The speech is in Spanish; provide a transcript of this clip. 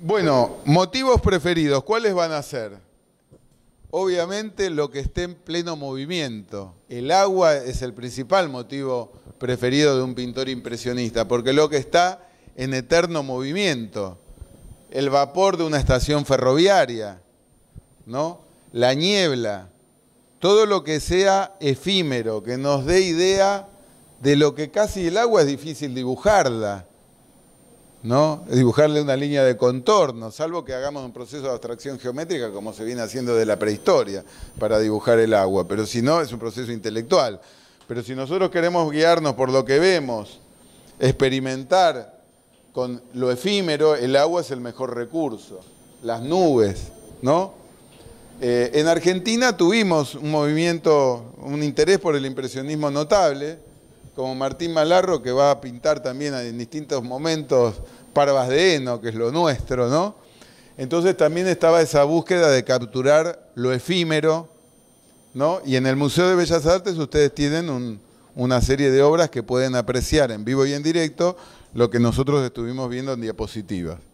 Bueno, motivos preferidos, ¿cuáles van a ser? Obviamente lo que esté en pleno movimiento. El agua es el principal motivo preferido de un pintor impresionista, porque lo que está en eterno movimiento, el vapor de una estación ferroviaria, ¿no? La niebla, todo lo que sea efímero, que nos dé idea de lo que casi el agua es difícil dibujarla ¿no? Dibujarle una línea de contorno, salvo que hagamos un proceso de abstracción geométrica como se viene haciendo desde la prehistoria para dibujar el agua, pero si no es un proceso intelectual. Pero si nosotros queremos guiarnos por lo que vemos, experimentar con lo efímero, el agua es el mejor recurso, las nubes, ¿no? Eh, en Argentina tuvimos un movimiento, un interés por el impresionismo notable, como Martín Malarro, que va a pintar también en distintos momentos parvas de heno, que es lo nuestro, ¿no? Entonces también estaba esa búsqueda de capturar lo efímero, ¿no? Y en el Museo de Bellas Artes ustedes tienen una serie de obras que pueden apreciar en vivo y en directo lo que nosotros estuvimos viendo en diapositivas.